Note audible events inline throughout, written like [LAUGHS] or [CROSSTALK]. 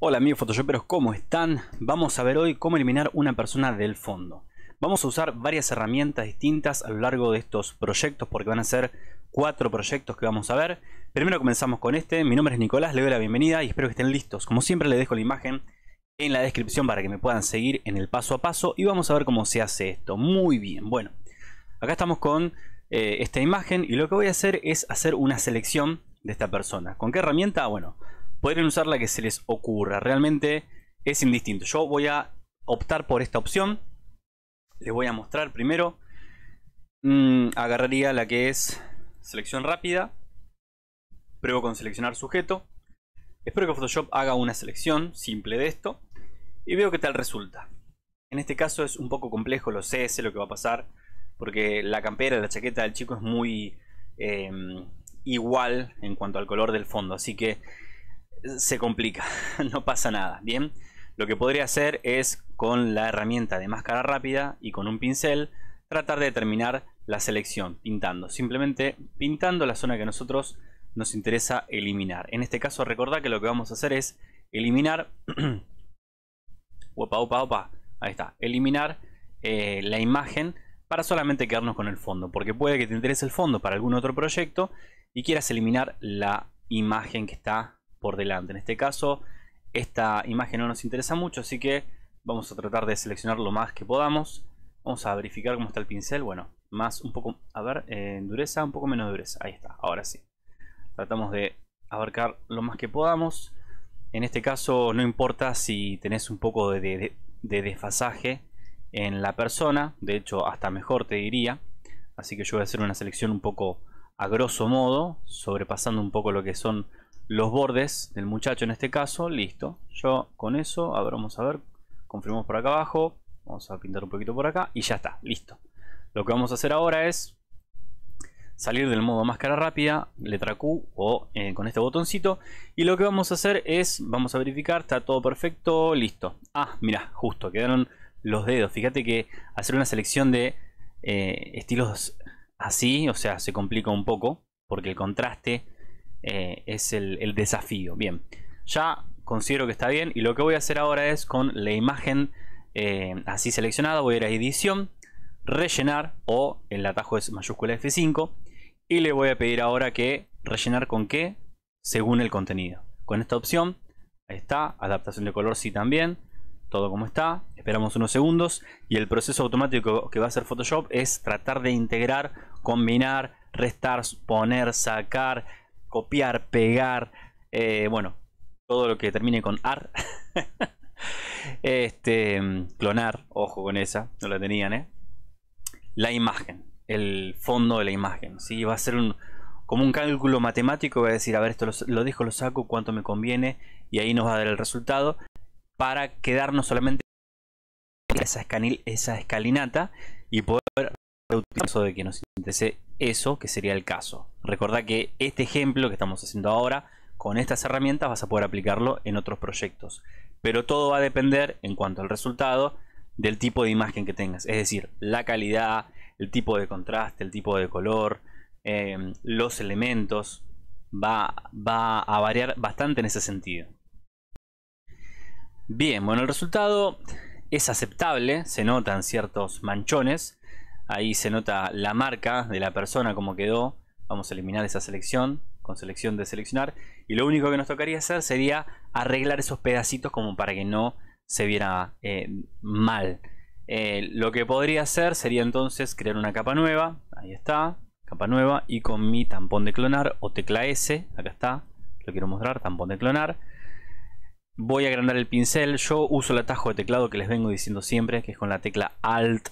Hola amigos photoshoperos, ¿cómo están? Vamos a ver hoy cómo eliminar una persona del fondo. Vamos a usar varias herramientas distintas a lo largo de estos proyectos porque van a ser cuatro proyectos que vamos a ver. Primero comenzamos con este, mi nombre es Nicolás, le doy la bienvenida y espero que estén listos. Como siempre le dejo la imagen en la descripción para que me puedan seguir en el paso a paso y vamos a ver cómo se hace esto. Muy bien, bueno, acá estamos con eh, esta imagen y lo que voy a hacer es hacer una selección de esta persona. ¿Con qué herramienta? Bueno, podrían usar la que se les ocurra. Realmente es indistinto. Yo voy a optar por esta opción. Les voy a mostrar primero. Mm, agarraría la que es selección rápida. Pruebo con seleccionar sujeto. Espero que Photoshop haga una selección simple de esto. Y veo qué tal resulta. En este caso es un poco complejo, lo sé, sé lo que va a pasar. Porque la campera, la chaqueta del chico es muy em, igual en cuanto al color del fondo. Así que se complica, [LAUGHS] no pasa nada, ¿bien? Lo que podría hacer es con la herramienta de máscara rápida y con un pincel tratar de determinar la selección pintando, simplemente pintando la zona que a nosotros nos interesa eliminar. En este caso recordad que lo que vamos a hacer es eliminar, [CLEARS THROAT] opa, opa, opa, ahí está, eliminar eh, la imagen para solamente quedarnos con el fondo, porque puede que te interese el fondo para algún otro proyecto y quieras eliminar la imagen que está por delante. En este caso, esta imagen no nos interesa mucho, así que vamos a tratar de seleccionar lo más que podamos. Vamos a verificar cómo está el pincel. Bueno, más un poco, a ver, en eh, dureza, un poco menos dureza. Ahí está, ahora sí. Tratamos de abarcar lo más que podamos. En este caso no importa si tenés un poco de, de desfasaje en la persona. De hecho, hasta mejor te diría. Así que yo voy a hacer una selección un poco a grosso modo, sobrepasando un poco lo que son los bordes del muchacho en este caso, listo. Yo con eso, a ver, vamos a ver, confirmamos por acá abajo, vamos a pintar un poquito por acá y ya está, listo. Lo que vamos a hacer ahora es salir del modo máscara rápida, letra Q o eh, con este botoncito. Y lo que vamos a hacer es, vamos a verificar, está todo perfecto, listo. Ah, mira, justo, quedaron los dedos. Fíjate que hacer una selección de eh, estilos así, o sea, se complica un poco porque el contraste eh, es el, desafío. Bien, ya considero que está bien y lo que voy a hacer ahora es con la imagen eh, así seleccionada voy a ir a edición, rellenar o el atajo es mayúscula F5 y le voy a pedir ahora que rellenar con qué según el contenido. Con esta opción, ahí está, adaptación de color sí también, todo como está, esperamos unos segundos y el proceso automático que va a hacer Photoshop es tratar de integrar, combinar, restar, poner, sacar, copiar, pegar, eh, bueno, todo lo que termine con ar. [LAUGHS] este, clonar, ojo con esa, no la tenían, ¿eh? La imagen, el fondo de la imagen, ¿sí? Va a ser un, como un cálculo matemático, va a decir, a ver, esto lo, dijo, dejo, lo saco, cuánto me conviene, y ahí nos va a dar el resultado para quedarnos solamente esa, esa escalinata y poder caso de que nos interese eso, que sería el caso. Recordá que este ejemplo que estamos haciendo ahora, con estas herramientas vas a poder aplicarlo en otros proyectos. Pero todo va a depender, en cuanto al resultado, del tipo de imagen que tengas. Es decir, la calidad, el tipo de contraste, el tipo de color, em, los elementos. va a variar bastante en ese sentido. Bien, bueno, el resultado es aceptable, se notan ciertos manchones, Ahí se nota la marca de la persona, como quedó. Vamos a eliminar esa selección con selección de seleccionar. Y lo único que nos tocaría hacer sería arreglar esos pedacitos como para que no se viera eh, mal. Eh, lo que podría hacer sería entonces crear una capa nueva. Ahí está, capa nueva. Y con mi tampón de clonar o tecla S, acá está, lo quiero mostrar, tampón de clonar. Voy a agrandar el pincel. Yo uso el atajo de teclado que les vengo diciendo siempre, que es con la tecla Alt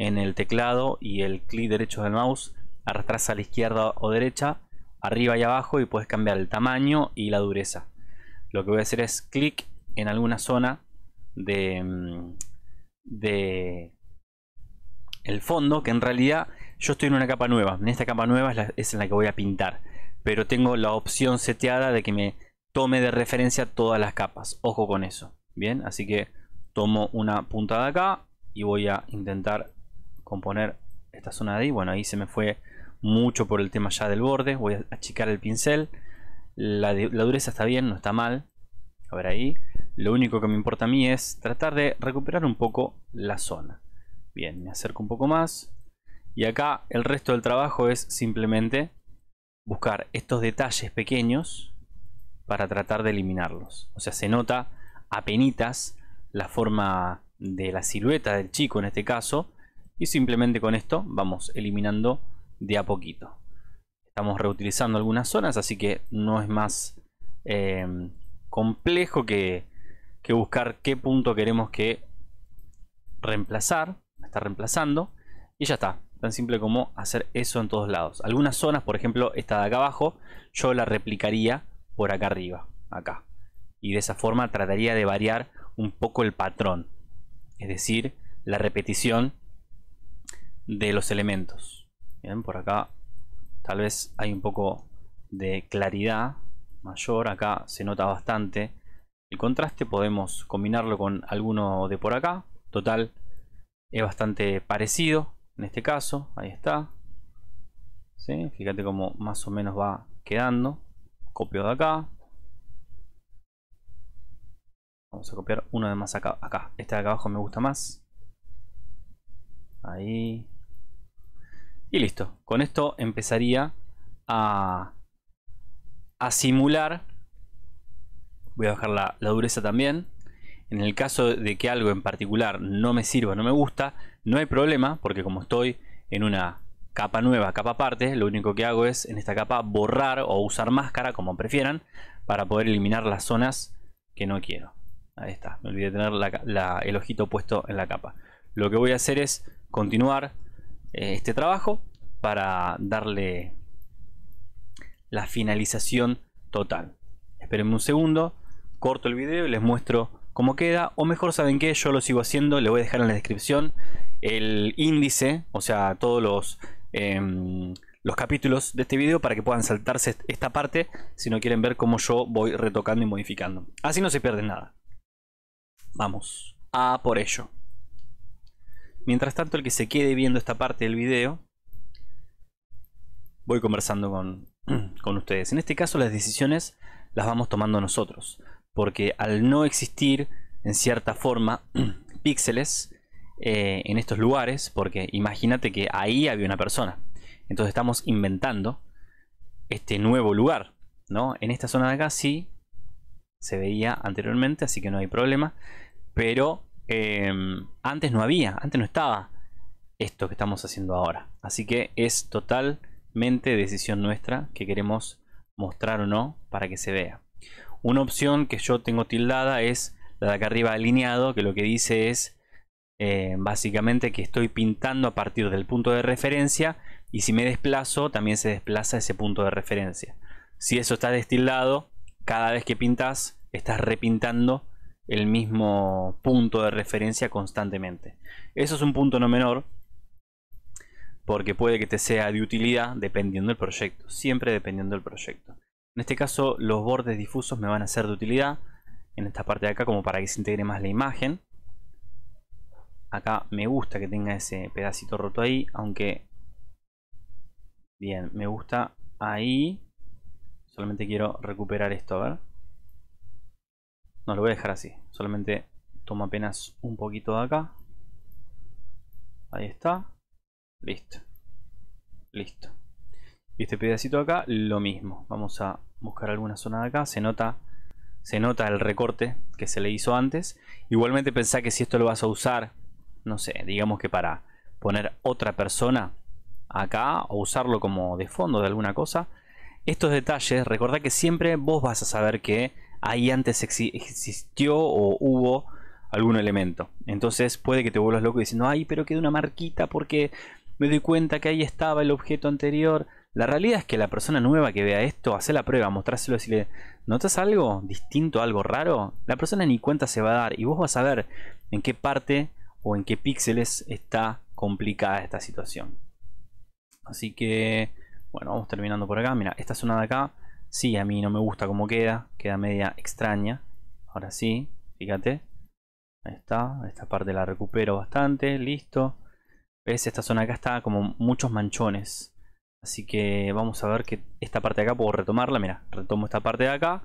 en el teclado y el clic derecho del mouse arrastras a la izquierda o derecha, arriba y abajo y puedes cambiar el tamaño y la dureza. Lo que voy a hacer es clic en alguna zona de, mm, de el fondo, que en realidad yo estoy en una capa nueva. En esta capa nueva es, es en la que voy a pintar, pero tengo la opción seteada de que me tome de referencia todas las capas. Ojo con eso. Bien, así que tomo una puntada acá y voy a intentar componer esta zona de ahí. Bueno, ahí se me fue mucho por el tema ya del borde. Voy a achicar el pincel. La, dureza está bien, no está mal. A ver ahí. Lo único que me importa a mí es tratar de recuperar un poco la zona. Bien, me acerco un poco más. Y acá el resto del trabajo es simplemente buscar estos detalles pequeños para tratar de eliminarlos. O sea, se nota a penitas la forma de la silueta del chico en este caso y simplemente con esto vamos eliminando de a poquito. Estamos reutilizando algunas zonas, así que no es más eh, complejo que, que buscar qué punto queremos que reemplazar, está reemplazando, y ya está. Tan simple como hacer eso en todos lados. Algunas zonas, por ejemplo, esta de acá abajo, yo la replicaría por acá arriba, acá. Y de esa forma trataría de variar un poco el patrón, es decir, la repetición de los elementos. por acá tal vez hay un poco de claridad mayor, acá se nota bastante el contraste, podemos combinarlo con alguno de por acá, total es bastante parecido en este caso, ahí está, fíjate cómo más o menos va quedando, copio de acá, vamos a copiar uno de más acá, acá, este de acá abajo me gusta más, ahí, y listo. Con esto empezaría a, simular. Voy a bajar la, dureza también. En el caso de que algo en particular no me sirva, no me gusta, no hay problema, porque como estoy en una capa nueva, capa aparte, lo único que hago es en esta capa borrar o usar máscara, como prefieran, para poder eliminar las zonas que no quiero. Ahí está, me olvidé de tener el ojito puesto en la capa. Lo que voy a hacer es continuar eh, este trabajo para darle la finalización total. Espérenme un segundo, corto el video y les muestro cómo queda. O mejor, ¿saben que Yo lo sigo haciendo, le voy a dejar en la descripción el índice, o sea, todos los, em, los capítulos de este video para que puedan saltarse esta parte si no quieren ver cómo yo voy retocando y modificando. Así no se pierde nada. Vamos, a por ello. Mientras tanto, el que se quede viendo esta parte del video, voy conversando [CLEARS THROAT] con, ustedes. En este caso, las decisiones las vamos tomando nosotros, porque al no existir, en cierta forma, [CLEARS THROAT] píxeles eh, en estos lugares, porque imagínate que ahí había una persona. Entonces estamos inventando este nuevo lugar, ¿no? En esta zona de acá sí se veía anteriormente, así que no hay problema, pero Em, antes no había, antes no estaba esto que estamos haciendo ahora. Así que es totalmente decisión nuestra que queremos mostrar o no para que se vea. Una opción que yo tengo tildada es la de acá arriba alineado, que lo que dice es em, básicamente que estoy pintando a partir del punto de referencia y si me desplazo también se desplaza ese punto de referencia. Si eso está destildado, cada vez que pintas estás repintando el mismo punto de referencia constantemente. Eso es un punto no menor, porque puede que te sea de utilidad dependiendo del proyecto, siempre dependiendo del proyecto. En este caso los bordes difusos me van a ser de utilidad en esta parte de acá como para que se integre más la imagen. Acá me gusta que tenga ese pedacito roto ahí, aunque... Bien, me gusta ahí. Solamente quiero recuperar esto, a ver. No, lo voy a dejar así. Solamente tomo apenas un poquito de acá. Ahí está. Listo. Listo. Y este pedacito de acá, lo mismo. Vamos a buscar alguna zona de acá. Se nota, se nota el recorte que se le hizo antes. Igualmente pensá que si esto lo vas a usar, no sé, digamos que para poner otra persona acá o usarlo como de fondo de alguna cosa. Estos detalles, recordá que siempre vos vas a saber que ahí antes existió o hubo algún elemento. Entonces puede que te vuelvas loco diciendo, ay, pero quedó una marquita porque me doy cuenta que ahí estaba el objeto anterior. La realidad es que la persona nueva que vea esto, hace la prueba, mostrárselo y le ¿notas algo distinto, algo raro? La persona ni cuenta se va a dar y vos vas a ver en qué parte o en qué píxeles está complicada esta situación. Así que, bueno, vamos terminando por acá. Mira, esta zona de acá Sí, a mí no me gusta cómo queda. Queda media extraña. Ahora sí, fíjate. Ahí está. Esta parte la recupero bastante. Listo. ¿Ves? Esta zona acá está como muchos manchones. Así que vamos a ver que esta parte de acá puedo retomarla. Mira, retomo esta parte de acá.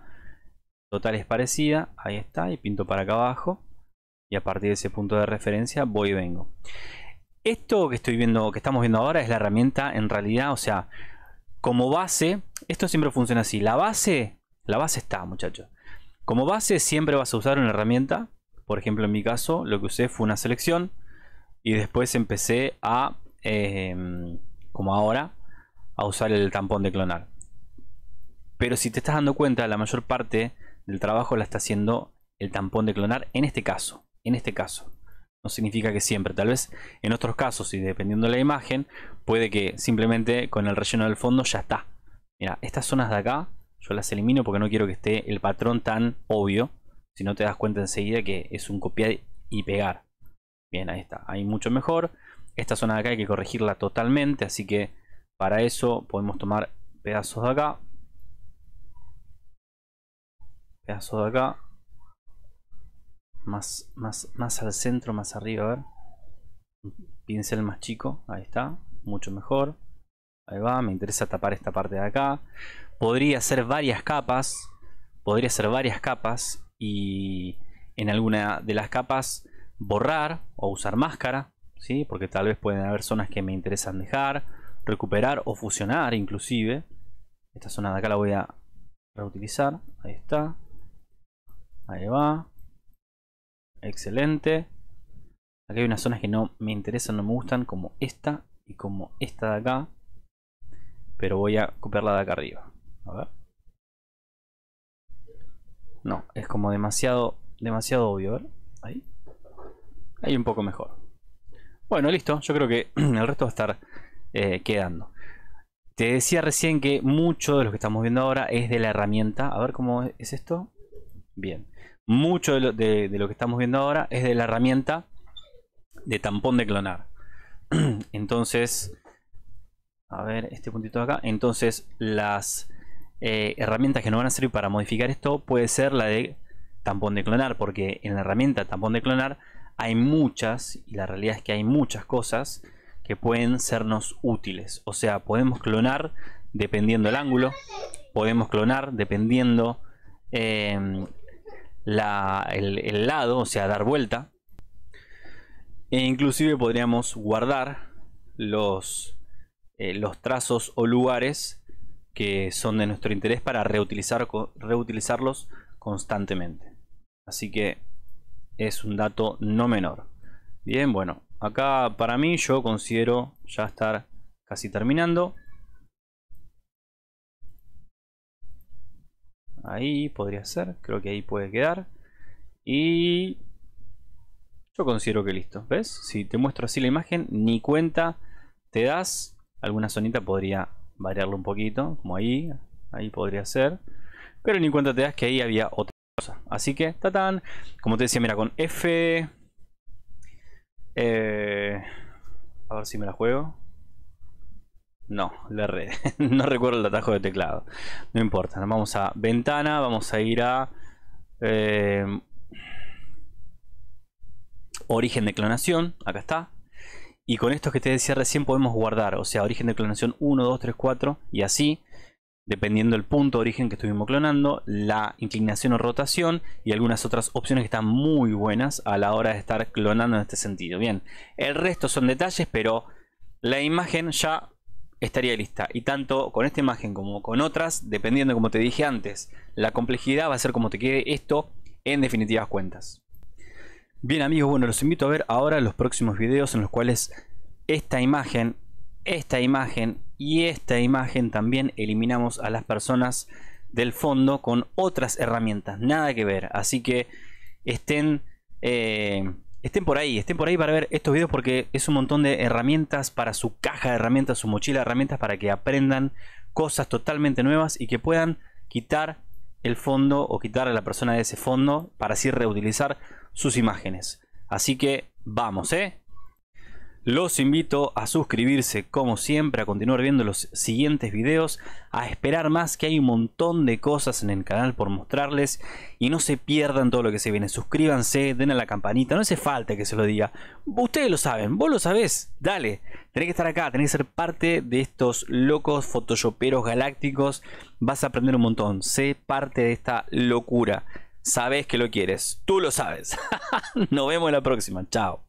Total es parecida. Ahí está. Y pinto para acá abajo. Y a partir de ese punto de referencia voy y vengo. Esto que estoy viendo, que estamos viendo ahora es la herramienta en realidad, o sea, como base, esto siempre funciona así. La base, la base está, muchachos. Como base siempre vas a usar una herramienta. Por ejemplo, en mi caso, lo que usé fue una selección. Y después empecé a, em, como ahora, a usar el tampón de clonar. Pero si te estás dando cuenta, la mayor parte del trabajo la está haciendo el tampón de clonar en este caso. En este caso no significa que siempre. Tal vez en otros casos y dependiendo de la imagen, puede que simplemente con el relleno del fondo ya está. Mira, estas zonas de acá yo las elimino porque no quiero que esté el patrón tan obvio. Si no te das cuenta enseguida que es un copiar y pegar. Bien, ahí está. Ahí mucho mejor. Esta zona de acá hay que corregirla totalmente. Así que para eso podemos tomar pedazos de acá. Pedazos de acá más, más, más al centro, más arriba, a ver. Un pincel más chico, ahí está, mucho mejor. Ahí va, me interesa tapar esta parte de acá. Podría hacer varias capas, podría hacer varias capas y en alguna de las capas borrar o usar máscara, ¿sí? porque tal vez pueden haber zonas que me interesan dejar, recuperar o fusionar inclusive. Esta zona de acá la voy a reutilizar, ahí está, ahí va, Excelente. Aquí hay unas zonas que no me interesan, no me gustan, como esta y como esta de acá. Pero voy a copiarla de acá arriba. A No, es como demasiado, demasiado obvio. Ahí. Ahí un poco mejor. Bueno, listo. Yo creo que [CLEARS THROAT] el resto va a estar eh, quedando. Te decía recién que mucho de lo que estamos viendo ahora es de la herramienta. A ver cómo es esto. Bien mucho de lo, que estamos viendo ahora es de la herramienta de tampón de clonar. [CLEARS THROAT] Entonces, a ver este puntito de acá. Entonces, las eh, herramientas que nos van a servir para modificar esto puede ser la de tampón de clonar, porque en la herramienta tampón de clonar hay muchas, y la realidad es que hay muchas cosas que pueden sernos útiles. O sea, podemos clonar dependiendo el ángulo, podemos clonar dependiendo em, el, lado, o sea, dar vuelta. E inclusive podríamos guardar los, eh, los trazos o lugares que son de nuestro interés para reutilizar, reutilizarlos constantemente. Así que es un dato no menor. Bien, bueno, acá para mí yo considero ya estar casi terminando. Ahí podría ser, creo que ahí puede quedar. Y yo considero que listo, ¿ves? Si te muestro así la imagen, ni cuenta te das. Alguna sonita podría variarlo un poquito, como ahí, ahí podría ser. Pero ni cuenta te das que ahí había otra cosa. Así que, tatan, como te decía, mira, con F... Eh, a ver si me la juego. No, la red. [LAUGHS] no recuerdo el atajo de teclado. No importa. Vamos a ventana. Vamos a ir a... Eh, origen de clonación. Acá está. Y con esto que te decía recién podemos guardar. O sea, origen de clonación 1, 2, 3, 4. Y así. Dependiendo del punto de origen que estuvimos clonando. La inclinación o rotación. Y algunas otras opciones que están muy buenas a la hora de estar clonando en este sentido. Bien. El resto son detalles, pero... La imagen ya estaría lista. Y tanto con esta imagen como con otras, dependiendo como te dije antes, la complejidad va a ser como te quede esto en definitivas cuentas. Bien amigos, bueno, los invito a ver ahora los próximos videos en los cuales esta imagen, esta imagen y esta imagen también eliminamos a las personas del fondo con otras herramientas, nada que ver. Así que estén... Eh, Estén por ahí, estén por ahí para ver estos videos porque es un montón de herramientas para su caja de herramientas, su mochila de herramientas para que aprendan cosas totalmente nuevas y que puedan quitar el fondo o quitar a la persona de ese fondo para así reutilizar sus imágenes. Así que vamos, ¿eh? Los invito a suscribirse como siempre, a continuar viendo los siguientes videos, a esperar más que hay un montón de cosas en el canal por mostrarles y no se pierdan todo lo que se viene. Suscríbanse, den a la campanita, no hace falta que se lo diga. Ustedes lo saben, vos lo sabés, dale. Tenés que estar acá, tenés que ser parte de estos locos photoshoperos galácticos. Vas a aprender un montón, sé parte de esta locura. Sabés que lo quieres, tú lo sabes. [LAUGHS] Nos vemos en la próxima, chao.